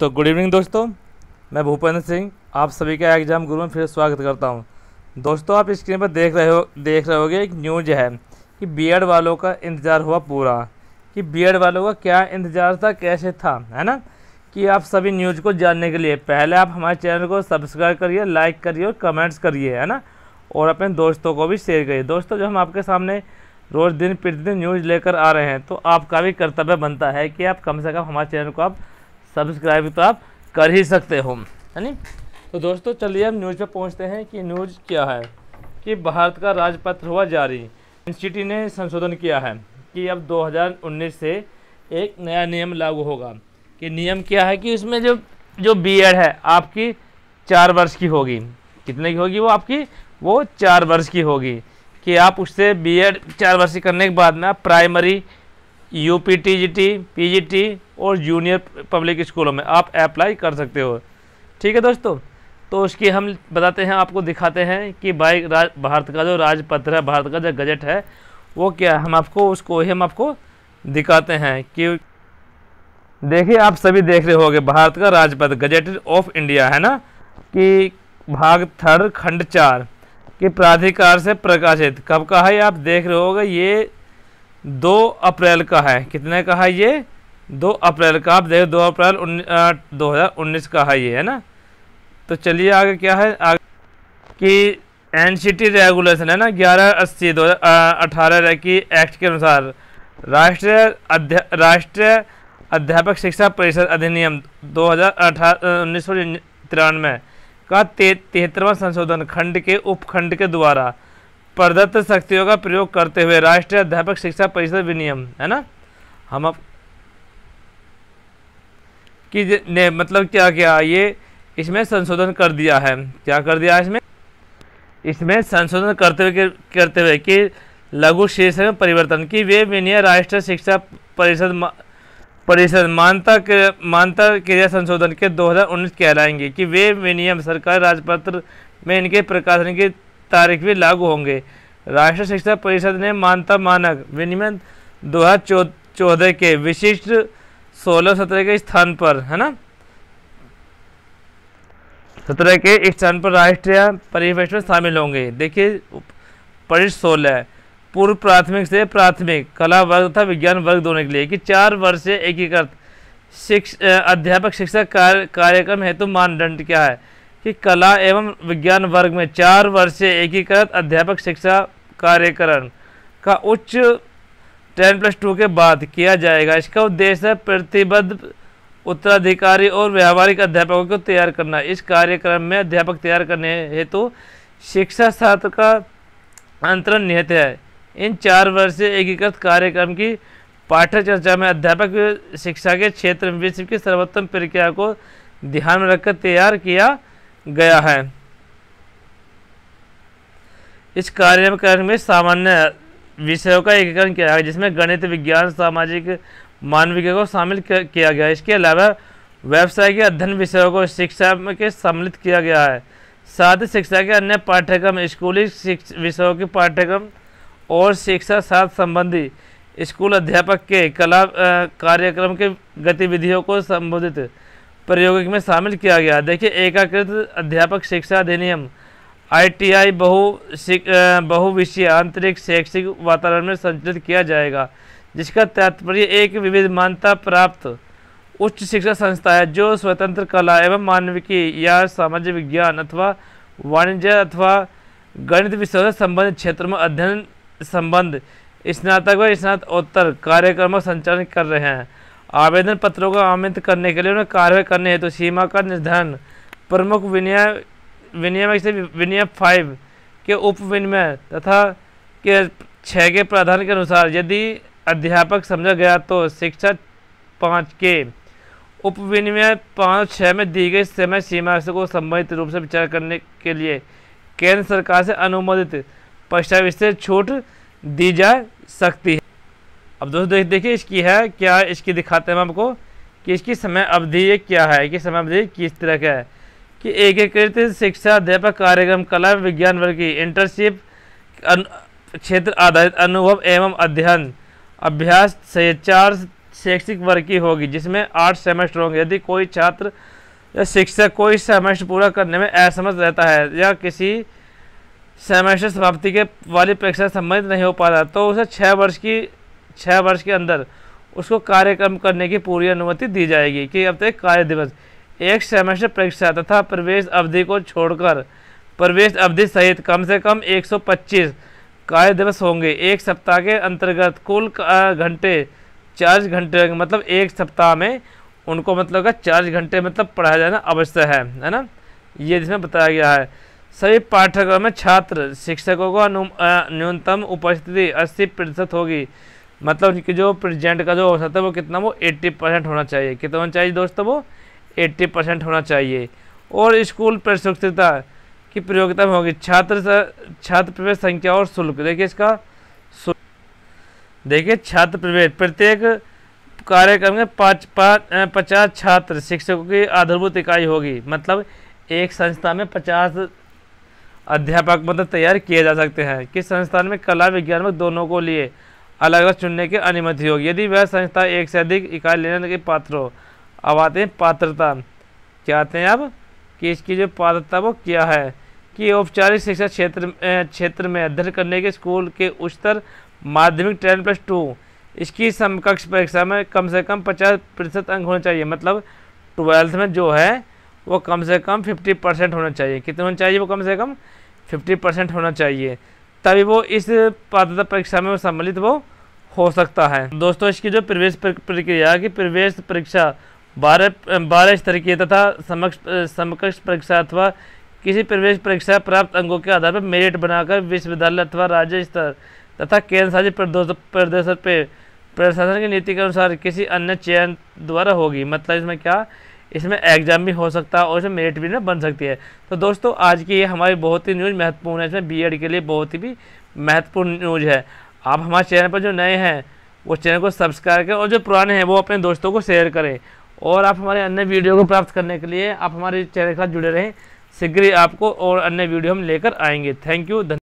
तो good evening दोस्तों मैं भूपेंद्र सिंह आप सभी का एग्जाम गुरु में फिर स्वागत करता हूं दोस्तों आप स्क्रीन पर देख रहे हो देख रहे होगे एक न्यूज है कि बीएड वालों का इंतज़ार हुआ पूरा कि बीएड वालों का क्या इंतज़ार था कैसे था है ना कि आप सभी न्यूज़ को जानने के लिए पहले आप हमारे चैनल को सब्सक्राइब करिए लाइक करिए और कमेंट्स करिए है ना और अपने दोस्तों को भी शेयर करिए दोस्तों जब हम आपके सामने रोज़ दिन प्रतिदिन न्यूज़ लेकर आ रहे हैं तो आपका भी कर्तव्य बनता है कि आप कम से कम हमारे चैनल को आप सब्सक्राइब तो आप कर ही सकते हो है नी तो दोस्तों चलिए हम न्यूज़ पर पहुँचते हैं कि न्यूज़ क्या है कि भारत का राजपत्र हुआ जारी इंस्टीट्यूट ने संशोधन किया है कि अब 2019 से एक नया नियम लागू होगा कि नियम क्या है कि उसमें जो जो बीएड है आपकी चार वर्ष की होगी कितने की होगी वो आपकी वो चार वर्ष की होगी कि आप उससे बीएड चार वर्ष करने के बाद में आप primary U P T G T P G T और जूनियर पब्लिक स्कूलों में आप अप्लाई कर सकते हो ठीक है दोस्तों तो उसकी हम बताते हैं आपको दिखाते हैं कि राज भारत का जो राजपत्र है भारत का जो गजट है वो क्या है हम आपको उसको ही हम आपको दिखाते हैं कि देखिए आप सभी देख रहे होंगे भारत का राजपत्र गजट ऑफ इंडिया है ना कि भाग थर्ड खंड चार के प्राधिकार से प्रकाशित कब का है आप देख रहे होगे ये दो अप्रैल का है कितने का है ये दो अप्रैल का आप देखो दो अप्रैल दो हज़ार उन्नीस का है ये है ना तो चलिए आगे क्या है आगे कि एन रेगुलेशन है ना ग्यारह अस्सी दो हज़ार की एक्ट के अनुसार राष्ट्रीय अध्या राष्ट्रीय अध्यापक शिक्षा परिषद अधिनियम दो हज़ार अठारह उन्नीस सौ तिरानवे का तिहत्तरवां संशोधन खंड के उपखंड के द्वारा प्रदत्त शक्तियों का प्रयोग करते हुए राष्ट्रीय अध्यापक शिक्षा परिषद विनियम है ना हम अब कि ने मतलब क्या क्या ये इसमें संशोधन कर दिया है क्या कर दिया इसमें इसमें संशोधन करते हुए करते हुए कि लघु शीर्ष में परिवर्तन की वे विनियम राष्ट्रीय शिक्षा परिषद परिषद मानता के मानता क्रिया संशोधन के 2019 हज़ार कहलाएंगे कि वे विनियम सरकार राजपत्र में इनके प्रकाशन की तारीख भी लागू होंगे राष्ट्रीय शिक्षा परिषद ने मानता मानक विनियमन दो हज़ार चौदह के विशिष्ट सोलह सत्रह के स्थान पर है ना सत्रह के स्थान पर राष्ट्रीय परिवेश में शामिल होंगे देखिए परिष सोलह पूर्व प्राथमिक से प्राथमिक कला वर्ग तथा विज्ञान वर्ग दोनों के लिए कि चार वर्ष से एकीकृत शिक्ष अध्यापक शिक्षा कार्यक्रम हेतु मानदंड क्या है कि कला एवं विज्ञान वर्ग में चार वर्षीय एकीकृत अध्यापक शिक्षा कार्यक्रम का उच्च टेन प्लस टू के बाद किया जाएगा इसका उद्देश्य है प्रतिबद्ध उत्तराधिकारी और व्यावहारिक अध्यापकों को तैयार करना इस कार्यक्रम में अध्यापक तैयार करने हेतु तो शिक्षा छात्र का अंतरण निहित है इन चार वर्षीय एकीकृत कार्यक्रम की पाठ्य चर्चा में अध्यापक शिक्षा के क्षेत्र में विश्व की सर्वोत्तम प्रक्रिया को ध्यान में रखकर तैयार किया गया है इस कार्यक्रम में सामान्य विषयों का एकीकरण किया गया जिसमें गणित विज्ञान सामाजिक मानविक को शामिल किया गया है इसके अलावा व्यवसाय के अध्ययन विषयों को शिक्षा में के सम्मिलित किया गया है साथ ही शिक्षा के अन्य पाठ्यक्रम स्कूली विषयों के पाठ्यक्रम और शिक्षा साथ संबंधी स्कूल अध्यापक के कला कार्यक्रम के गतिविधियों को संबोधित प्रयोगिक में शामिल किया गया देखिए एकाकृत अध्यापक शिक्षा अधिनियम आईटीआई बहु बहु बहुविषय आंतरिक शैक्षिक वातावरण में संचालित किया जाएगा जिसका तात्पर्य एक विविध मान्यता प्राप्त उच्च शिक्षा संस्था है जो स्वतंत्र कला एवं मानविकी या सामाजिक विज्ञान अथवा वाणिज्य अथवा गणित विषय से संबंधित क्षेत्र में अध्ययन संबंध स्नातक व स्नातकोत्तर कार्यक्रमों संचालन कर रहे हैं आवेदन पत्रों को आमंत्रित करने के लिए उन्हें कार्रवाई करने हेतु तो सीमा का निर्धारण प्रमुख विनिमय विनियम से विनियम फाइव के उप विनिमय तथा के छः के प्रावधान के अनुसार यदि अध्यापक समझा गया तो शिक्षा पाँच के उप विनिमय पाँच छः में दी गई समय सीमा को संबंधित रूप से विचार करने के लिए केंद्र सरकार से अनुमोदित पश्चात विशेष छूट दी जा सकती है अब दोस्तों देखिए इसकी है क्या इसकी दिखाते हैं हम आपको कि इसकी समय अवधि ये क्या है कि समय अवधि किस तरह का है कि एकीकृत शिक्षा अध्यापक कार्यक्रम कला विज्ञान वर्ग की इंटर्नशिप क्षेत्र आधारित अनुभव एवं अध्ययन अभ्यास से चार शैक्षिक वर्ग की होगी जिसमें आठ सेमेस्टर होंगे यदि कोई छात्र या शिक्षक कोई सेमेस्टर पूरा करने में असमर्थ रहता है या किसी सेमेस्टर समाप्ति के वाली परीक्षा संबंधित नहीं हो पाता तो उसे छः वर्ष की छः वर्ष के अंदर उसको कार्यक्रम करने की पूरी अनुमति दी जाएगी कि अब तक कार्य दिवस एक सेमेस्टर परीक्षा तथा प्रवेश अवधि को छोड़कर प्रवेश अवधि सहित कम से कम 125 कार्य दिवस होंगे एक सप्ताह के अंतर्गत कुल घंटे चार्ज घंटे मतलब एक सप्ताह में उनको मतलब का चार्ज घंटे मतलब पढ़ाया जाना अवश्य है है ना ये जिसमें बताया गया है सभी पाठ्यक्रम में छात्र शिक्षकों का न्यूनतम उपस्थिति अस्सी प्रतिशत होगी मतलब कि जो प्रेजेंट का जो औसत है वो कितना वो 80 परसेंट होना चाहिए कितना होना चाहिए दोस्तों वो 80 परसेंट होना चाहिए और स्कूल प्रशिक्षितता की प्रयोगिता में होगी छात्र छात्र प्रवेश संख्या और शुल्क देखिए इसका देखिए छात्र प्रवेश प्रत्येक कार्यक्रम में पाँच पाँच पचास छात्र शिक्षकों की आधारभूत इकाई होगी मतलब एक संस्था में पचास अध्यापक मतलब तैयार किए जा सकते हैं किस संस्थान में कला विज्ञान में दोनों को लिए अलग अलग चुनने की अनुमति होगी यदि वह संस्था एक से अधिक इकाई लेने के पात्र हो अब आते हैं पात्रता क्या आते हैं अब कि इसकी जो पात्रता वो क्या है कि औपचारिक शिक्षा क्षेत्र क्षेत्र में अध्ययन करने के स्कूल के उच्चतर माध्यमिक टेन प्लस टू इसकी समकक्ष परीक्षा में कम से कम पचास प्रतिशत अंक होने चाहिए मतलब ट्वेल्थ में जो है वो कम से कम फिफ्टी परसेंट होना चाहिए कितने होना चाहिए वो कम से कम फिफ्टी परसेंट होना चाहिए तभी वो इस पात्रता परीक्षा में सम्मिलित वो हो सकता है दोस्तों इसकी जो प्रवेश प्रक्रिया की प्रवेश परीक्षा बारह बारह की तथा समक्ष समकक्ष परीक्षा अथवा किसी प्रवेश परीक्षा प्राप्त अंगों के आधार पर मेरिट बनाकर विश्वविद्यालय अथवा राज्य स्तर तथा केंद्र शासित प्रदेश पे प्रशासन की नीति के अनुसार किसी अन्य चयन द्वारा होगी मतलब इसमें क्या इसमें एग्जाम भी हो सकता है और इसमें मेरिट भी ना बन सकती है तो दोस्तों आज की ये हमारी बहुत ही न्यूज़ महत्वपूर्ण है इसमें बीएड के लिए बहुत ही भी महत्वपूर्ण न्यूज़ है आप हमारे चैनल पर जो नए हैं वो चैनल को सब्सक्राइब करें और जो पुराने हैं वो अपने दोस्तों को शेयर करें और आप हमारे अन्य वीडियो को प्राप्त करने के लिए आप हमारे चैनल के साथ जुड़े रहें शीघ्र ही आपको और अन्य वीडियो हम लेकर आएंगे थैंक यू